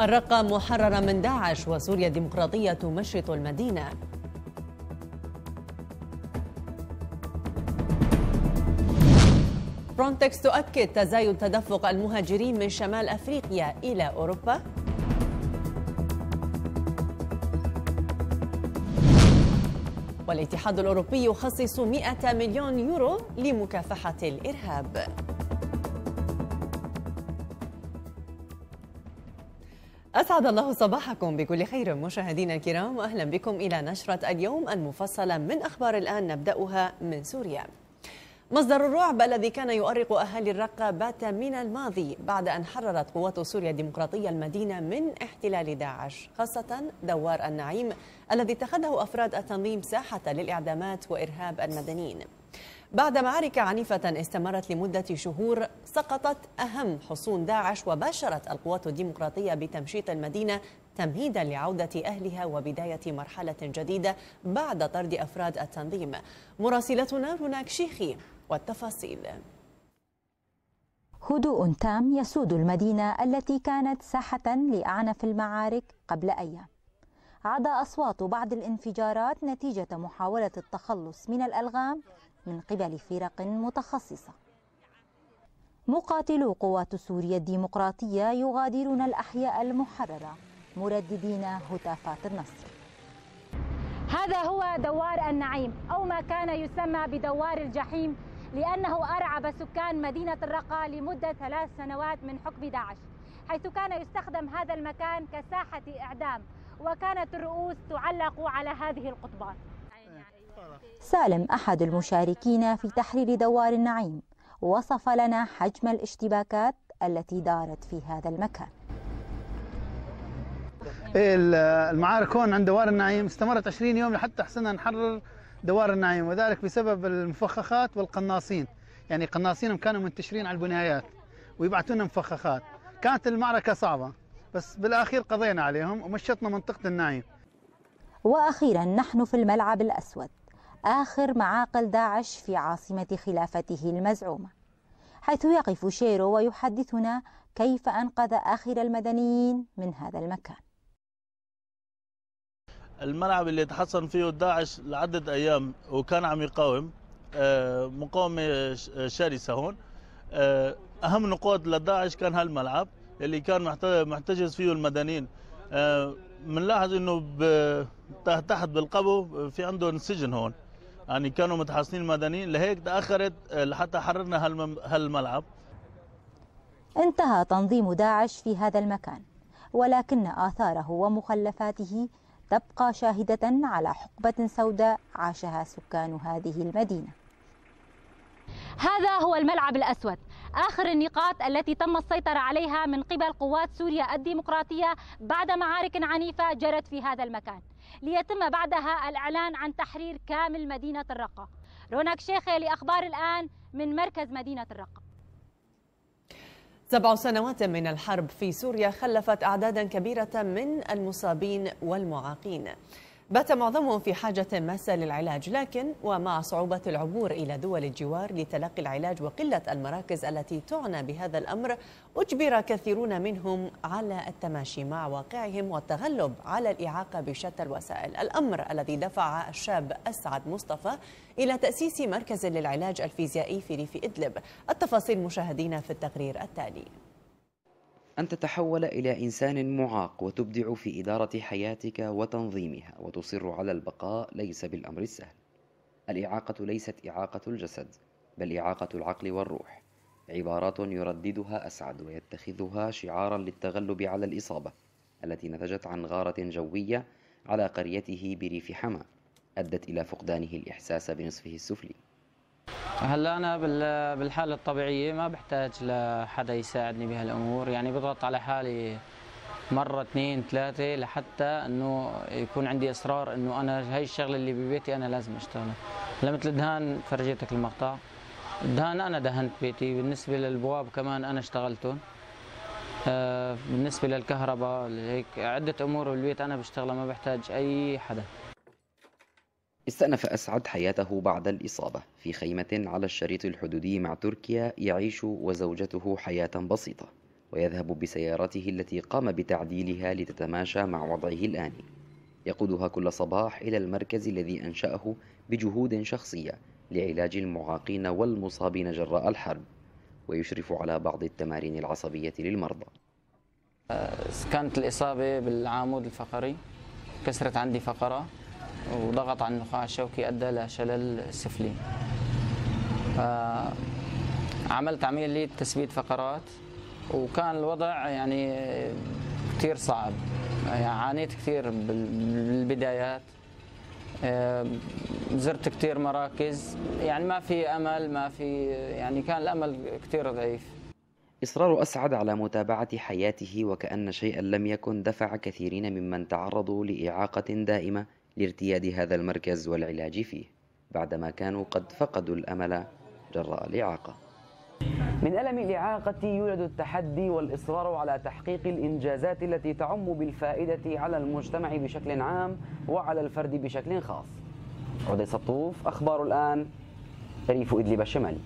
الرقة محررة من داعش وسوريا الديمقراطية تمشط المدينة فرونتكس تؤكد تزايد تدفق المهاجرين من شمال أفريقيا إلى أوروبا والاتحاد الأوروبي يخصص 100 مليون يورو لمكافحة الإرهاب أسعد الله صباحكم بكل خير مشاهدينا الكرام وأهلا بكم إلى نشرة اليوم المفصلة من أخبار الآن نبدأها من سوريا مصدر الرعب الذي كان يؤرق أهالي الرقة بات من الماضي بعد أن حررت قوات سوريا الديمقراطية المدينة من احتلال داعش خاصة دوار النعيم الذي اتخذه أفراد التنظيم ساحة للإعدامات وإرهاب المدنيين بعد معارك عنيفة استمرت لمدة شهور سقطت أهم حصون داعش وباشرت القوات الديمقراطية بتمشيط المدينة تمهيدا لعودة أهلها وبداية مرحلة جديدة بعد طرد أفراد التنظيم مراسلتنا روناك شيخي والتفاصيل هدوء تام يسود المدينة التي كانت ساحة لأعنف المعارك قبل أيام عدا أصوات بعض الانفجارات نتيجة محاولة التخلص من الألغام من قبل فرق متخصصة مقاتلو قوات سوريا الديمقراطية يغادرون الأحياء المحررة مرددين هتافات النصر هذا هو دوار النعيم أو ما كان يسمى بدوار الجحيم لأنه أرعب سكان مدينة الرقة لمدة ثلاث سنوات من حكم داعش حيث كان يستخدم هذا المكان كساحة إعدام وكانت الرؤوس تعلق على هذه القضبان سالم أحد المشاركين في تحرير دوار النعيم وصف لنا حجم الاشتباكات التي دارت في هذا المكان المعارك هون عند دوار النعيم استمرت 20 يوم لحتى حسنا نحرر دوار النعيم وذلك بسبب المفخخات والقناصين يعني قناصينهم كانوا منتشرين على البنايات ويبعثوا لنا مفخخات كانت المعركة صعبة بس بالأخير قضينا عليهم ومشطنا منطقة النعيم وأخيرا نحن في الملعب الأسود آخر معاقل داعش في عاصمة خلافته المزعومة حيث يقف شيرو ويحدثنا كيف أنقذ آخر المدنيين من هذا المكان الملعب اللي تحصن فيه داعش لعدة أيام وكان عم يقاوم آه، مقاومة شرسة هون آه، أهم نقاط لداعش كان هالملعب اللي كان محتجز فيه المدنيين بنلاحظ آه، انه تحت بالقبو في عندهم سجن هون يعني كانوا متحصنين مدنيين لهيك تاخرت آه، لحتى حررنا هالملعب انتهى تنظيم داعش في هذا المكان ولكن اثاره ومخلفاته تبقى شاهده على حقبه سوداء عاشها سكان هذه المدينه هذا هو الملعب الاسود آخر النقاط التي تم السيطرة عليها من قبل قوات سوريا الديمقراطية بعد معارك عنيفة جرت في هذا المكان ليتم بعدها الإعلان عن تحرير كامل مدينة الرقة رونك شيخة لأخبار الآن من مركز مدينة الرقة سبع سنوات من الحرب في سوريا خلفت أعدادا كبيرة من المصابين والمعاقين بات معظمهم في حاجة ماسة للعلاج لكن ومع صعوبة العبور إلى دول الجوار لتلقي العلاج وقلة المراكز التي تعنى بهذا الأمر أجبر كثيرون منهم على التماشي مع واقعهم والتغلب على الإعاقة بشتى الوسائل الأمر الذي دفع الشاب أسعد مصطفى إلى تأسيس مركز للعلاج الفيزيائي في ريف إدلب التفاصيل مشاهدينا في التقرير التالي أن تتحول إلى إنسان معاق وتبدع في إدارة حياتك وتنظيمها وتصر على البقاء ليس بالأمر السهل. الإعاقة ليست إعاقة الجسد بل إعاقة العقل والروح. عبارات يرددها أسعد ويتخذها شعارا للتغلب على الإصابة التي نتجت عن غارة جوية على قريته بريف حما أدت إلى فقدانه الإحساس بنصفه السفلي. هلا انا بالحاله الطبيعيه ما بحتاج لحدا يساعدني بهالامور يعني بضغط على حالي مرة اثنين ثلاثة لحتى انه يكون عندي اصرار انه انا هاي الشغلة اللي ببيتي انا لازم اشتغلها، هلا مثل دهان فرجيتك المقطع دهان انا دهنت بيتي، بالنسبة للبواب كمان انا اشتغلتهم آه، بالنسبة للكهرباء هيك عدة امور بالبيت انا بشتغلها ما بحتاج اي حدا استأنف أسعد حياته بعد الإصابة في خيمة على الشريط الحدودي مع تركيا يعيش وزوجته حياة بسيطة ويذهب بسيارته التي قام بتعديلها لتتماشى مع وضعه الآني يقودها كل صباح إلى المركز الذي أنشأه بجهود شخصية لعلاج المعاقين والمصابين جراء الحرب ويشرف على بعض التمارين العصبية للمرضى آه، كانت الإصابة بالعمود الفقري كسرت عندي فقرة وضغط على النخاع الشوكي أدى لشلل سفلي آه، عملت عملية لتثبيت فقرات وكان الوضع يعني كثير صعب يعني عانيت كثير بالبدايات آه، زرت كثير مراكز يعني ما في امل ما في يعني كان الامل كثير ضعيف إصرار أسعد على متابعة حياته وكأن شيئا لم يكن دفع كثيرين ممن تعرضوا لإعاقة دائمة لارتياد هذا المركز والعلاج فيه بعدما كانوا قد فقدوا الأمل جراء الإعاقة من ألم الإعاقة يولد التحدي والإصرار على تحقيق الإنجازات التي تعم بالفائدة على المجتمع بشكل عام وعلى الفرد بشكل خاص عدي سطوف أخبار الآن ريف إدلب الشمالي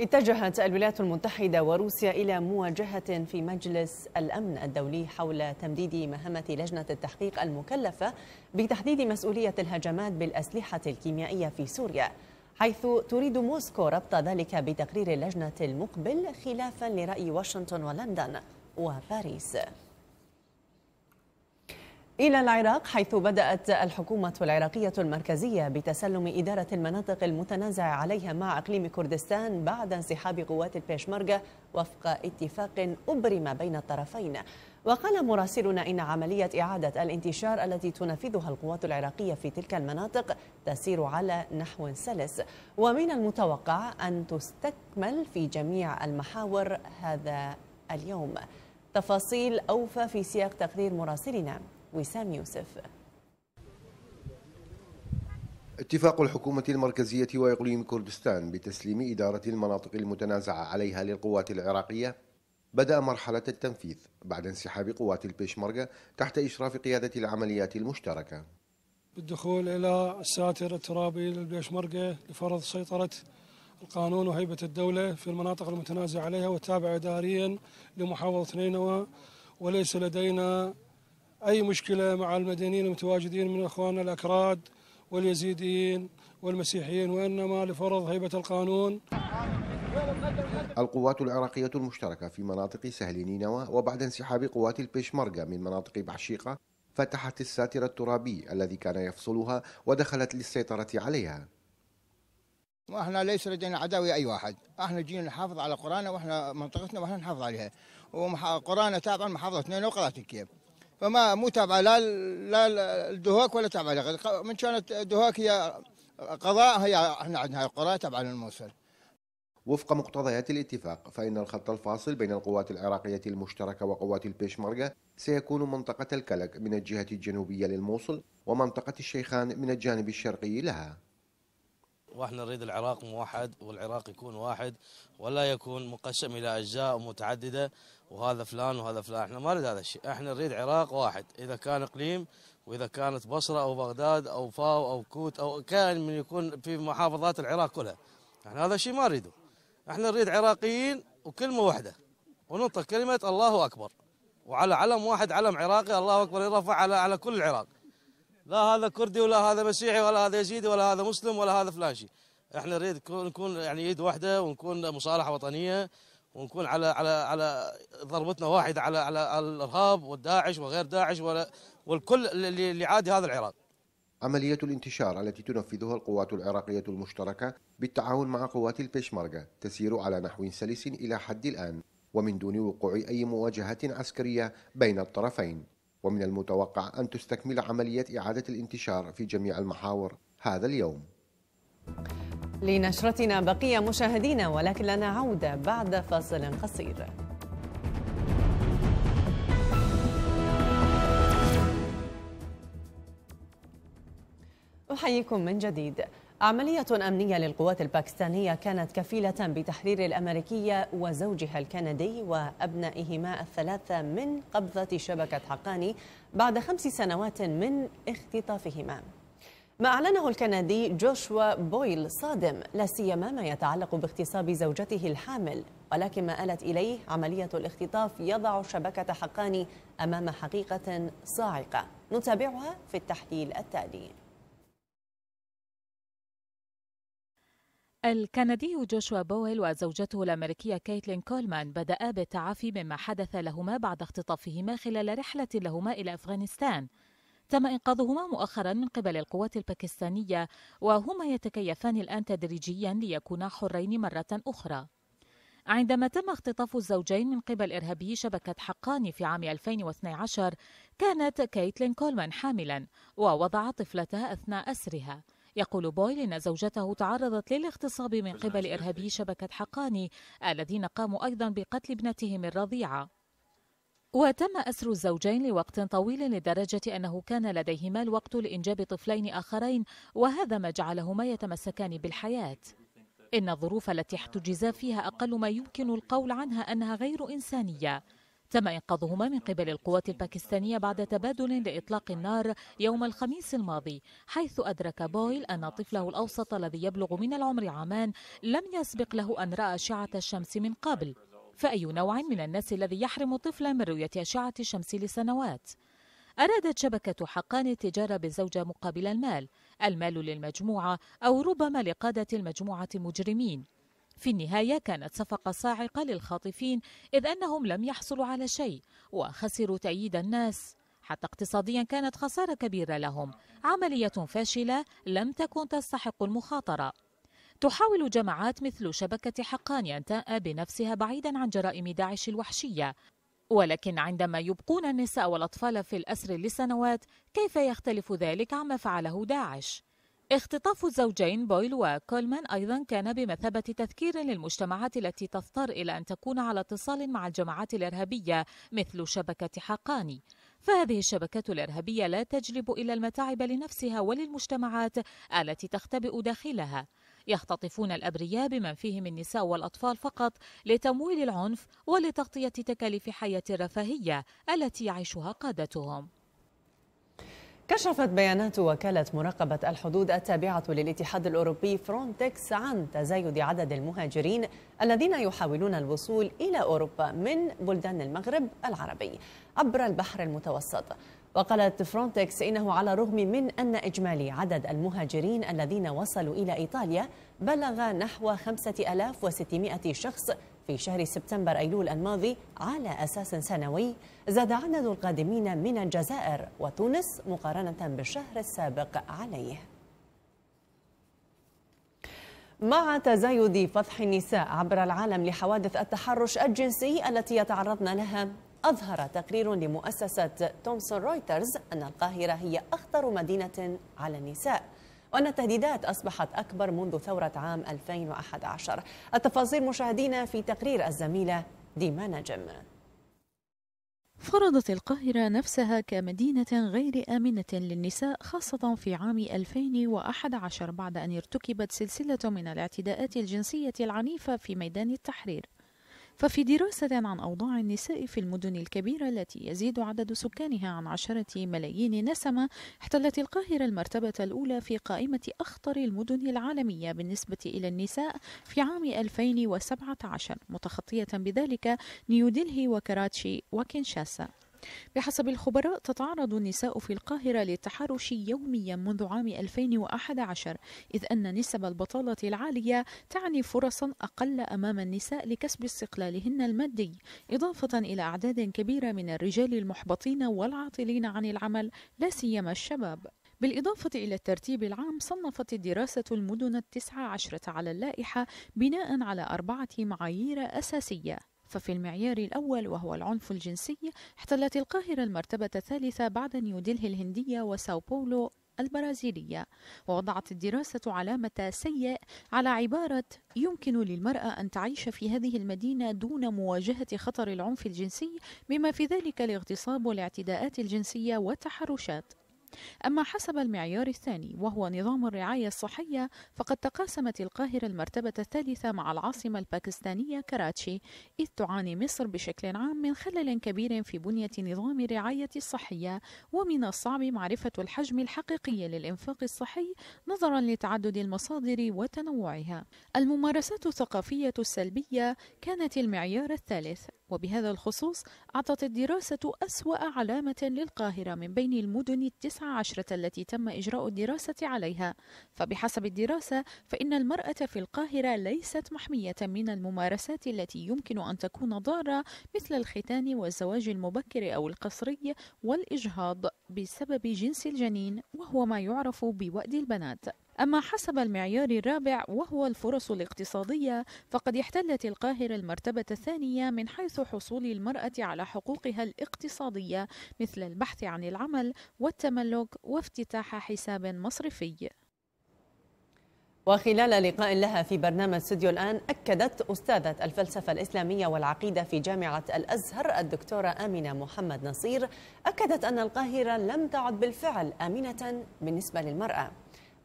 اتجهت الولايات المتحدة وروسيا إلى مواجهة في مجلس الأمن الدولي حول تمديد مهمة لجنة التحقيق المكلفة بتحديد مسؤولية الهجمات بالأسلحة الكيميائية في سوريا حيث تريد موسكو ربط ذلك بتقرير اللجنة المقبل خلافا لرأي واشنطن ولندن وباريس إلى العراق حيث بدأت الحكومة العراقية المركزية بتسلم إدارة المناطق المتنازع عليها مع إقليم كردستان بعد انسحاب قوات البيشمركة وفق اتفاق أبرم بين الطرفين وقال مراسلنا إن عملية إعادة الانتشار التي تنفذها القوات العراقية في تلك المناطق تسير على نحو سلس ومن المتوقع أن تستكمل في جميع المحاور هذا اليوم تفاصيل أوفى في سياق تقرير مراسلنا وسام يوسف اتفاق الحكومة المركزية وإقليم كردستان بتسليم إدارة المناطق المتنازعة عليها للقوات العراقية بدأ مرحلة التنفيذ بعد انسحاب قوات البيشمركة تحت إشراف قيادة العمليات المشتركة بالدخول إلى الساتر الترابي للبيشمركة لفرض سيطرة القانون وهيبة الدولة في المناطق المتنازع عليها والتابعة إداريا لمحافظة نينوى وليس لدينا أي مشكلة مع المدنيين المتواجدين من إخواننا الأكراد واليزيديين والمسيحيين وإنما لفرض هيبة القانون القوات العراقية المشتركة في مناطق سهل نينوى وبعد انسحاب قوات البيشمركة من مناطق بحشيقة فتحت الساتر الترابي الذي كان يفصلها ودخلت للسيطرة عليها ما احنا ليس لدينا عداوه اي واحد، احنا جينا نحافظ على قرانا واحنا منطقتنا واحنا نحافظ عليها، وقرانا تابع نينوى وقريه الكيب. فما مو تابعه لا لا الدهوك ولا تابعه لغير من كانت الدهوك هي قضاء هي احنا عندنا هاي القرى تابعه للموصل وفق مقتضيات الاتفاق فإن الخط الفاصل بين القوات العراقية المشتركة وقوات البيشمركة سيكون منطقة الكلك من الجهة الجنوبية للموصل ومنطقة الشيخان من الجانب الشرقي لها واحنا نريد العراق موحد والعراق يكون واحد ولا يكون مقسم إلى أجزاء متعددة وهذا فلان وهذا فلان احنا ما نريد هذا الشيء احنا نريد عراق واحد اذا كان اقليم واذا كانت بصره او بغداد او فاو او كوت او كائن من يكون في محافظات العراق كلها احنا هذا الشيء ما نريده احنا نريد عراقيين وكلمه واحده وننطق كلمه الله اكبر وعلى علم واحد علم عراقي الله اكبر يرفع على على كل العراق لا هذا كردي ولا هذا مسيحي ولا هذا يزيدي ولا هذا مسلم ولا هذا فلان شيء احنا نريد نكون يعني يد واحده ونكون مصالحه وطنيه ونكون على على على ضربتنا واحده على على الارهاب والداعش وغير داعش والكل اللي اللي عادي هذا العراق. عملية الانتشار التي تنفذها القوات العراقية المشتركة بالتعاون مع قوات البيشمركة تسير على نحو سلس إلى حد الآن ومن دون وقوع أي مواجهات عسكرية بين الطرفين ومن المتوقع أن تستكمل عملية إعادة الانتشار في جميع المحاور هذا اليوم لنشرتنا بقية مشاهدينا ولكن لنا عودة بعد فاصل قصير أحييكم من جديد عملية أمنية للقوات الباكستانية كانت كفيلة بتحرير الأمريكية وزوجها الكندي وأبنائهما الثلاثة من قبضة شبكة حقاني بعد خمس سنوات من اختطافهما ما أعلنه الكندي جوشوا بويل صادم لا سيما ما يتعلق باغتصاب زوجته الحامل ولكن ما آلت إليه عملية الاختطاف يضع شبكة حقاني أمام حقيقة صاعقة نتابعها في التحليل التالي الكندي جوشوا بويل وزوجته الأمريكية كيتلين كولمان بدأ بالتعافي مما حدث لهما بعد اختطافهما خلال رحلة لهما إلى أفغانستان تم إنقاذهما مؤخرا من قبل القوات الباكستانية وهما يتكيفان الآن تدريجيا ليكونا حرين مرة أخرى عندما تم اختطاف الزوجين من قبل إرهابي شبكة حقاني في عام 2012 كانت كايتلين كولمان حاملا ووضعت طفلتها أثناء أسرها يقول بويل إن زوجته تعرضت للاغتصاب من قبل إرهابي شبكة حقاني الذين قاموا أيضا بقتل ابنتهم الرضيعة وتم أسر الزوجين لوقت طويل لدرجة أنه كان لديهما الوقت لإنجاب طفلين آخرين وهذا ما جعلهما يتمسكان بالحياة إن الظروف التي احتجزا فيها أقل ما يمكن القول عنها أنها غير إنسانية تم إنقاذهما من قبل القوات الباكستانية بعد تبادل لإطلاق النار يوم الخميس الماضي حيث أدرك بويل أن طفله الأوسط الذي يبلغ من العمر عامان لم يسبق له أن رأى أشعة الشمس من قبل فأي نوع من الناس الذي يحرم طفلا من رؤية أشعة الشمس لسنوات؟ أرادت شبكة حقان التجارة بالزوجة مقابل المال المال للمجموعة أو ربما لقادة المجموعة المجرمين في النهاية كانت صفقة صاعقة للخاطفين إذ أنهم لم يحصلوا على شيء وخسروا تأييد الناس حتى اقتصاديا كانت خسارة كبيرة لهم عملية فاشلة لم تكن تستحق المخاطرة تحاول جماعات مثل شبكة حقان أن بنفسها بعيدا عن جرائم داعش الوحشية ولكن عندما يبقون النساء والأطفال في الأسر لسنوات كيف يختلف ذلك عما فعله داعش؟ اختطاف الزوجين بويل وكولمان أيضا كان بمثابة تذكير للمجتمعات التي تضطر إلى أن تكون على اتصال مع الجماعات الإرهابية مثل شبكة حقاني فهذه الشبكات الإرهابية لا تجلب إلا المتاعب لنفسها وللمجتمعات التي تختبئ داخلها يختطفون الأبرياء بمن فيهم النساء والأطفال فقط لتمويل العنف ولتغطية تكاليف حياة الرفاهية التي يعيشها قادتهم كشفت بيانات وكالة مراقبة الحدود التابعة للاتحاد الأوروبي فرونتكس عن تزايد عدد المهاجرين الذين يحاولون الوصول إلى أوروبا من بلدان المغرب العربي عبر البحر المتوسط وقالت فرونتكس إنه على الرغم من أن إجمالي عدد المهاجرين الذين وصلوا إلى إيطاليا بلغ نحو 5600 شخص في شهر سبتمبر أيلول الماضي على أساس سنوي زاد عدد القادمين من الجزائر وتونس مقارنة بالشهر السابق عليه مع تزايد فضح النساء عبر العالم لحوادث التحرش الجنسي التي يتعرضن لها أظهر تقرير لمؤسسة تومسون رويترز أن القاهرة هي أخطر مدينة على النساء وأن التهديدات أصبحت أكبر منذ ثورة عام 2011 التفاصيل مشاهدينا في تقرير الزميلة ديما نجم فرضت القاهرة نفسها كمدينة غير آمنة للنساء خاصة في عام 2011 بعد أن ارتكبت سلسلة من الاعتداءات الجنسية العنيفة في ميدان التحرير ففي دراسة عن أوضاع النساء في المدن الكبيرة التي يزيد عدد سكانها عن عشرة ملايين نسمة احتلت القاهرة المرتبة الأولى في قائمة أخطر المدن العالمية بالنسبة إلى النساء في عام 2017 متخطية بذلك نيودلهي وكراتشي وكنشاسا بحسب الخبراء تتعرض النساء في القاهرة للتحرش يوميا منذ عام 2011 إذ أن نسب البطالة العالية تعني فرصا أقل أمام النساء لكسب استقلالهن المادي إضافة إلى أعداد كبيرة من الرجال المحبطين والعاطلين عن العمل لا سيما الشباب بالإضافة إلى الترتيب العام صنفت الدراسة المدن التسعة عشرة على اللائحة بناء على أربعة معايير أساسية ففي المعيار الأول وهو العنف الجنسي احتلت القاهرة المرتبة الثالثة بعد نيودلهي الهندية وساو باولو البرازيلية ووضعت الدراسة علامة سيء على عبارة يمكن للمرأة أن تعيش في هذه المدينة دون مواجهة خطر العنف الجنسي بما في ذلك الاغتصاب والاعتداءات الجنسية والتحرشات أما حسب المعيار الثاني وهو نظام الرعاية الصحية فقد تقاسمت القاهرة المرتبة الثالثة مع العاصمة الباكستانية كراتشي إذ تعاني مصر بشكل عام من خلل كبير في بنية نظام الرعاية الصحية ومن الصعب معرفة الحجم الحقيقي للإنفاق الصحي نظرا لتعدد المصادر وتنوعها الممارسات الثقافية السلبية كانت المعيار الثالث وبهذا الخصوص أعطت الدراسة أسوأ علامة للقاهرة من بين المدن التسعة عشرة التي تم إجراء الدراسة عليها فبحسب الدراسة فإن المرأة في القاهرة ليست محمية من الممارسات التي يمكن أن تكون ضارة مثل الختان والزواج المبكر أو القصري والإجهاض بسبب جنس الجنين وهو ما يعرف بوأد البنات أما حسب المعيار الرابع وهو الفرص الاقتصادية فقد احتلت القاهرة المرتبة الثانية من حيث حصول المرأة على حقوقها الاقتصادية مثل البحث عن العمل والتملك وافتتاح حساب مصرفي وخلال لقاء لها في برنامج استوديو الآن أكدت أستاذة الفلسفة الإسلامية والعقيدة في جامعة الأزهر الدكتورة آمنة محمد نصير أكدت أن القاهرة لم تعد بالفعل آمنة بالنسبة للمرأة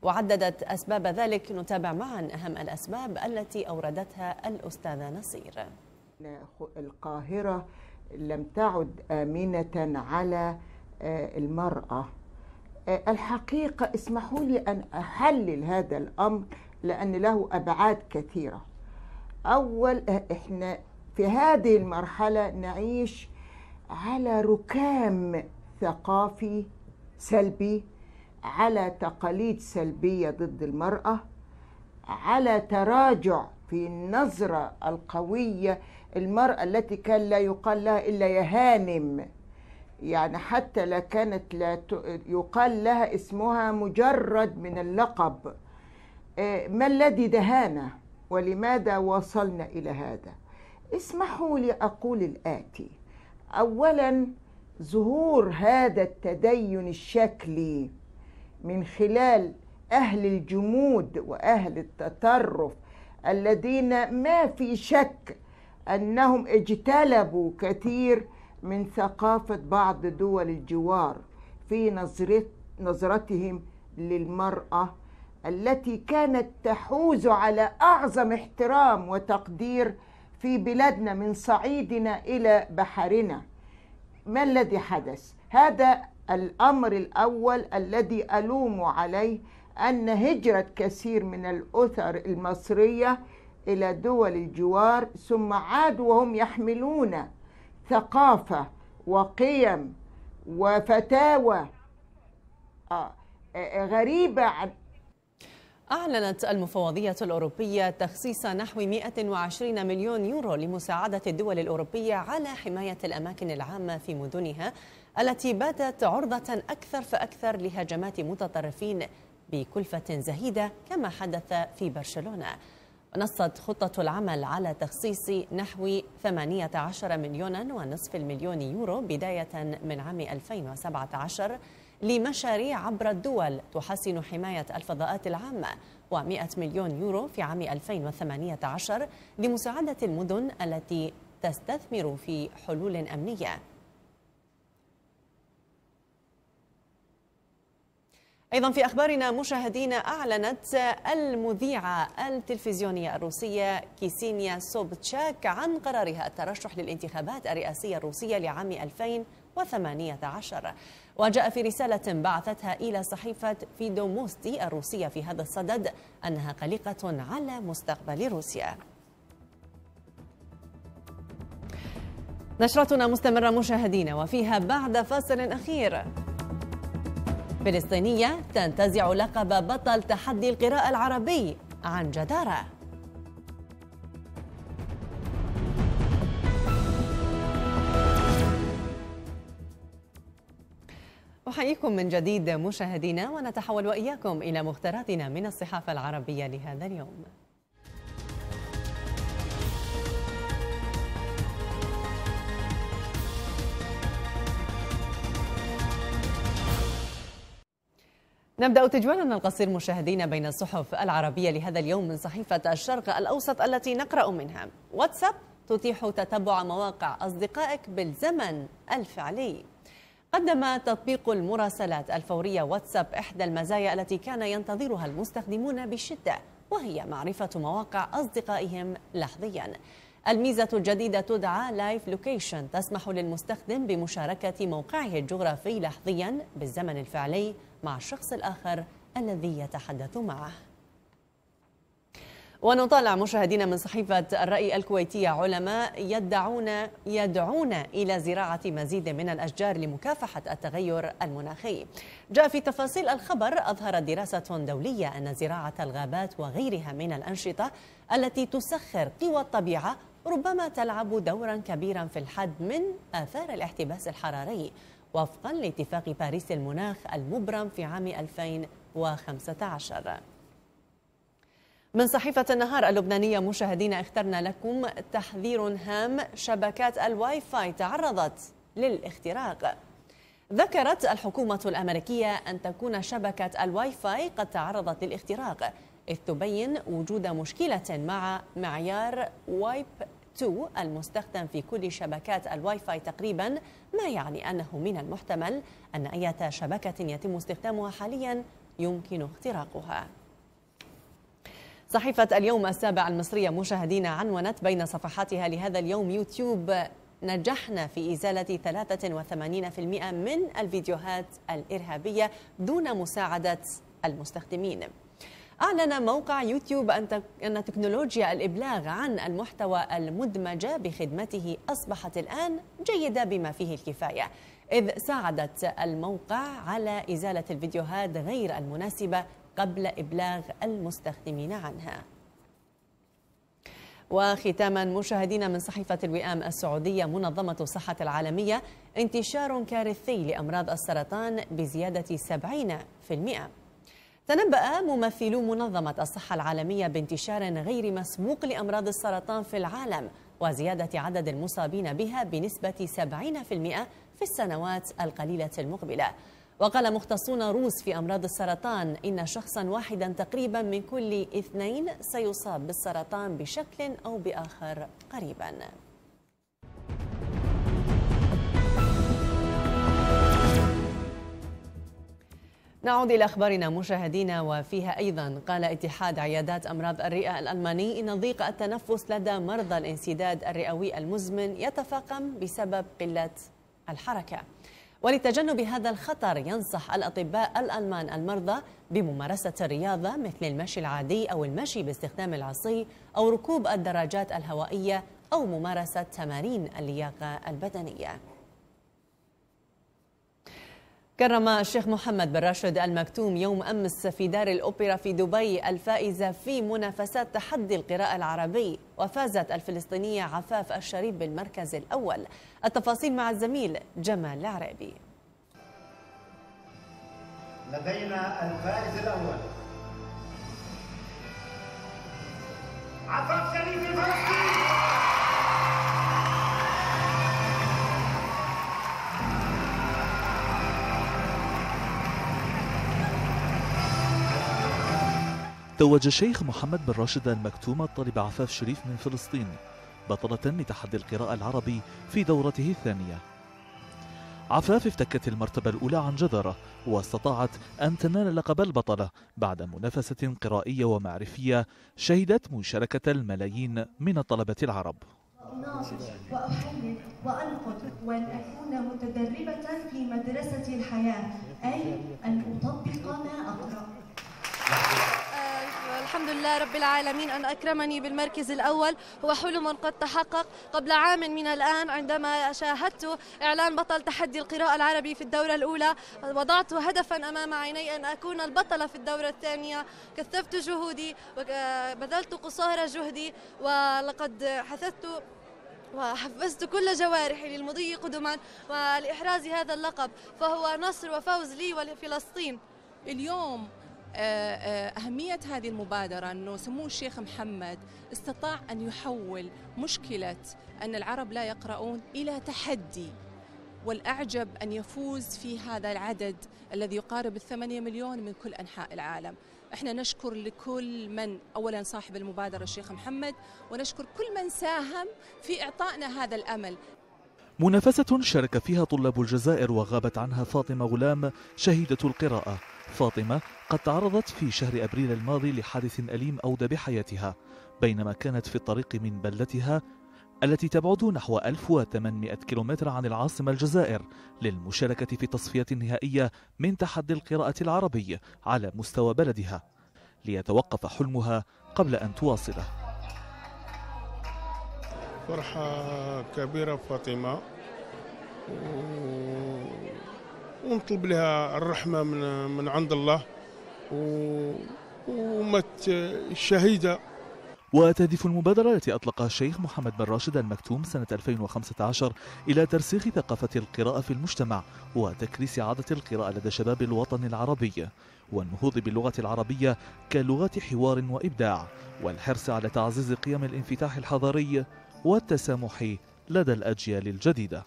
وعددت أسباب ذلك نتابع معا أهم الأسباب التي أوردتها الأستاذة نصير القاهرة لم تعد آمنة على آه، المرأة آه، الحقيقة اسمحوا لي أن أحلل هذا الأمر لأن له أبعاد كثيرة أول آه، إحنا في هذه المرحلة نعيش على ركام ثقافي سلبي على تقاليد سلبيه ضد المراه على تراجع في النظره القويه المراه التي كان لا يقال لها الا يا هانم يعني حتى لا كانت لا يقال لها اسمها مجرد من اللقب آه، ما الذي دهانا ولماذا وصلنا الى هذا اسمحوا لي اقول الاتي اولا ظهور هذا التدين الشكلي من خلال أهل الجمود وأهل التطرف الذين ما في شك أنهم اجتلبوا كثير من ثقافة بعض دول الجوار في نظرتهم للمرأة التي كانت تحوز على أعظم احترام وتقدير في بلادنا من صعيدنا إلى بحرنا ما الذي حدث؟ هذا الأمر الأول الذي ألوم عليه أن هجرة كثير من الأسر المصرية إلى دول الجوار ثم عادوا وهم يحملون ثقافة وقيم وفتاوى آه، غريبة عن أعلنت المفوضية الأوروبية تخصيص نحو 120 مليون يورو لمساعدة الدول الأوروبية على حماية الأماكن العامة في مدنها التي باتت عرضة أكثر فأكثر لهجمات متطرفين بكلفة زهيدة كما حدث في برشلونة نصت خطة العمل على تخصيص نحو 18 مليونا ونصف المليون يورو بداية من عام 2017 لمشاريع عبر الدول تحسن حماية الفضاءات العامة و100 مليون يورو في عام 2018 لمساعدة المدن التي تستثمر في حلول أمنية أيضا في أخبارنا مشاهدين أعلنت المذيعة التلفزيونية الروسية كيسينيا سوبتشاك عن قرارها الترشح للانتخابات الرئاسية الروسية لعام 2018 وجاء في رسالة بعثتها إلى صحيفة فيدوموستي الروسية في هذا الصدد أنها قلقة على مستقبل روسيا نشرتنا مستمرة مشاهدين وفيها بعد فاصل أخير فلسطينية تنتزع لقب بطل تحدي القراءة العربي عن جدارة أحييكم من جديد مشاهدينا ونتحول وإياكم إلى مختاراتنا من الصحافة العربية لهذا اليوم نبدأ تجوالنا القصير مشاهدينا بين الصحف العربية لهذا اليوم من صحيفة الشرق الأوسط التي نقرأ منها واتساب تتيح تتبع مواقع أصدقائك بالزمن الفعلي قدم تطبيق المراسلات الفورية واتساب إحدى المزايا التي كان ينتظرها المستخدمون بشدة وهي معرفة مواقع أصدقائهم لحظياً الميزة الجديدة تدعى لايف لوكيشن تسمح للمستخدم بمشاركة موقعه الجغرافي لحظيا بالزمن الفعلي مع الشخص الآخر الذي يتحدث معه ونطالع مشاهدينا من صحيفة الرأي الكويتية علماء يدعون يدعون إلى زراعة مزيد من الأشجار لمكافحة التغير المناخي. جاء في تفاصيل الخبر أظهرت دراسة دولية أن زراعة الغابات وغيرها من الأنشطة التي تسخر قوى الطبيعة ربما تلعب دورا كبيرا في الحد من آثار الاحتباس الحراري وفقا لاتفاق باريس المناخ المبرم في عام 2015 من صحيفة النهار اللبنانية مشاهدينا اخترنا لكم تحذير هام شبكات الواي فاي تعرضت للاختراق ذكرت الحكومة الأمريكية أن تكون شبكة الواي فاي قد تعرضت للاختراق إذ تبين وجود مشكلة مع معيار وايب 2 المستخدم في كل شبكات الواي فاي تقريبا ما يعني أنه من المحتمل أن أي شبكة يتم استخدامها حاليا يمكن اختراقها صحيفة اليوم السابع المصرية مشاهدين عنونت بين صفحاتها لهذا اليوم يوتيوب نجحنا في إزالة 83% من الفيديوهات الإرهابية دون مساعدة المستخدمين أعلن موقع يوتيوب أن تكنولوجيا الإبلاغ عن المحتوى المدمج بخدمته أصبحت الآن جيدة بما فيه الكفاية إذ ساعدت الموقع على إزالة الفيديوهات غير المناسبة قبل إبلاغ المستخدمين عنها وختاما مشاهدينا من صحيفة الوئام السعودية منظمة الصحة العالمية انتشار كارثي لأمراض السرطان بزيادة 70% تنبأ ممثلو منظمة الصحة العالمية بانتشار غير مسبوق لأمراض السرطان في العالم وزيادة عدد المصابين بها بنسبة 70% في السنوات القليلة المقبلة وقال مختصون روس في أمراض السرطان إن شخصا واحدا تقريبا من كل اثنين سيصاب بالسرطان بشكل أو بآخر قريباً نعود إلى أخبارنا مشاهدينا وفيها أيضا قال اتحاد عيادات أمراض الرئة الألماني إن ضيق التنفس لدى مرضى الانسداد الرئوي المزمن يتفاقم بسبب قلة الحركة ولتجنب هذا الخطر ينصح الأطباء الألمان المرضى بممارسة الرياضة مثل المشي العادي أو المشي باستخدام العصي أو ركوب الدراجات الهوائية أو ممارسة تمارين اللياقة البدنية كرم الشيخ محمد بن راشد المكتوم يوم أمس في دار الأوبرا في دبي الفائزة في منافسات تحدي القراءة العربي وفازت الفلسطينية عفاف الشريف بالمركز الأول التفاصيل مع الزميل جمال العرابي لدينا الفائز الأول عفاف شريف الفلسطيني توج الشيخ محمد بن راشد المكتوم الطالب عفاف شريف من فلسطين بطلة لتحدي القراءة العربي في دورته الثانية عفاف افتكت المرتبة الأولى عن جدارة واستطاعت أن تنال لقب البطلة بعد منافسة قرائية ومعرفية شهدت مشاركة الملايين من الطلبة العرب وأحلل وأنقد وأن أكون متدربة في مدرسة الحياة أي أن أطبق ما أقرأ الحمد لله رب العالمين أن أكرمني بالمركز الأول هو حلم قد تحقق قبل عام من الآن عندما شاهدت إعلان بطل تحدي القراءة العربي في الدورة الأولى وضعت هدفا أمام عيني أن أكون البطلة في الدورة الثانية كثفت جهودي وبذلت قصارى جهدي ولقد حثثت وحفزت كل جوارحي للمضي قدما ولإحراز هذا اللقب فهو نصر وفوز لي ولفلسطين اليوم آه، آه، أهمية هذه المبادرة أنه سمو الشيخ محمد استطاع أن يحول مشكلة أن العرب لا يقرؤون إلى تحدي والأعجب أن يفوز في هذا العدد الذي يقارب الثمانية مليون من كل أنحاء العالم احنا نشكر لكل من اولا صاحب المبادره الشيخ محمد ونشكر كل من ساهم في اعطائنا هذا الامل منافسة شارك فيها طلاب الجزائر وغابت عنها فاطمة غلام شهيدة القراءة فاطمة قد تعرضت في شهر أبريل الماضي لحادث أليم أودى بحياتها بينما كانت في الطريق من بلدتها التي تبعد نحو 1800 كيلومتر عن العاصمة الجزائر للمشاركة في تصفية نهائية من تحدي القراءة العربي على مستوى بلدها ليتوقف حلمها قبل أن تواصله فرحة كبيرة فاطمة ونطلب لها الرحمه من من عند الله و ومت الشهيده وتهدف المبادرة التي أطلقها الشيخ محمد بن راشد المكتوم سنة 2015 إلى ترسيخ ثقافة القراءة في المجتمع وتكريس عادة القراءة لدى شباب الوطن العربي والنهوض باللغة العربية كلغة حوار وإبداع والحرص على تعزيز قيم الانفتاح الحضاري والتسامح لدى الأجيال الجديدة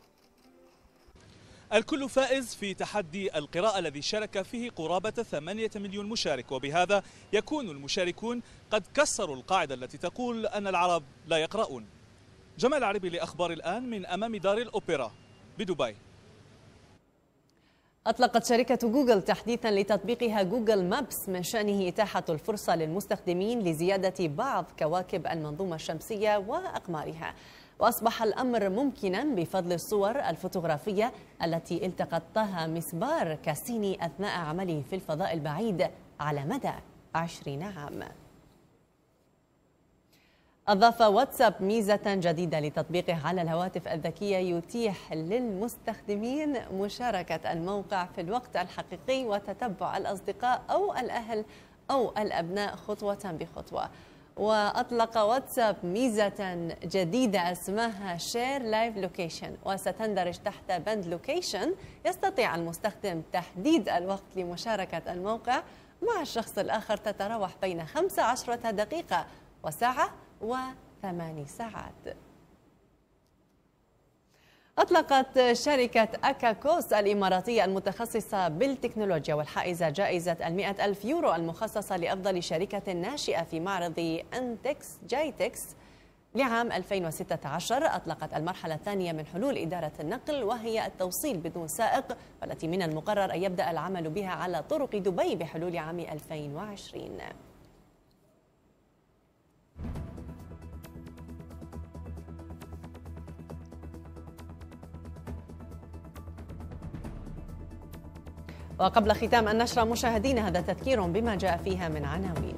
الكل فائز في تحدي القراءة الذي شارك فيه قرابة 8 مليون مشارك وبهذا يكون المشاركون قد كسروا القاعدة التي تقول أن العرب لا يقرؤون جمال عربي لأخبار الآن من أمام دار الأوبرا بدبي أطلقت شركة جوجل تحديثا لتطبيقها جوجل مابس من شأنه إتاحة الفرصة للمستخدمين لزيادة بعض كواكب المنظومة الشمسية وأقمارها وأصبح الأمر ممكنا بفضل الصور الفوتوغرافية التي التقطها مسبار كاسيني أثناء عمله في الفضاء البعيد على مدى عشرين عاما أضاف واتساب ميزة جديدة لتطبيقه على الهواتف الذكية يتيح للمستخدمين مشاركة الموقع في الوقت الحقيقي وتتبع الأصدقاء أو الأهل أو الأبناء خطوة بخطوة وأطلق واتساب ميزة جديدة اسمها شير لايف لوكيشن وستندرج تحت بند لوكيشن يستطيع المستخدم تحديد الوقت لمشاركة الموقع مع الشخص الآخر تتراوح بين 15 دقيقة وساعة وثماني ساعات أطلقت شركة أكاكوس الإماراتية المتخصصة بالتكنولوجيا والحائزة جائزة المئة ألف يورو المخصصة لأفضل شركة ناشئة في معرض أنتكس جايتكس لعام 2016 أطلقت المرحلة الثانية من حلول إدارة النقل وهي التوصيل بدون سائق والتي من المقرر أن يبدأ العمل بها على طرق دبي بحلول عام 2020 وقبل ختام النشرة مشاهدينا هذا تذكير بما جاء فيها من عناوين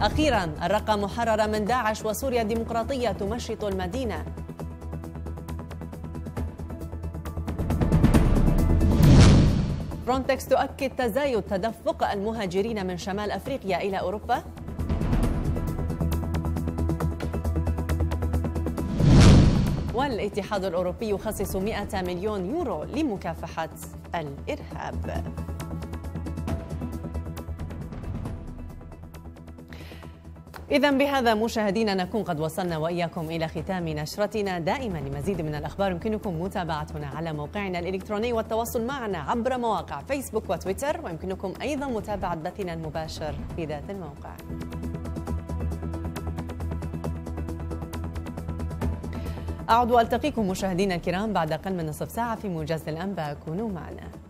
أخيرا الرقة محررة من داعش وسوريا الديمقراطية تمشط المدينة فرونتكس تؤكد تزايد تدفق المهاجرين من شمال أفريقيا إلى أوروبا والاتحاد الأوروبي يخصص 100 مليون يورو لمكافحة الإرهاب إذا بهذا مشاهدينا نكون قد وصلنا وإياكم إلى ختام نشرتنا دائما لمزيد من الأخبار يمكنكم متابعتنا على موقعنا الإلكتروني والتواصل معنا عبر مواقع فيسبوك وتويتر ويمكنكم أيضا متابعة بثنا المباشر في ذات الموقع أعد وألتقيكم مشاهدينا الكرام بعد أقل من نصف ساعة في موجز الأنباء كونوا معنا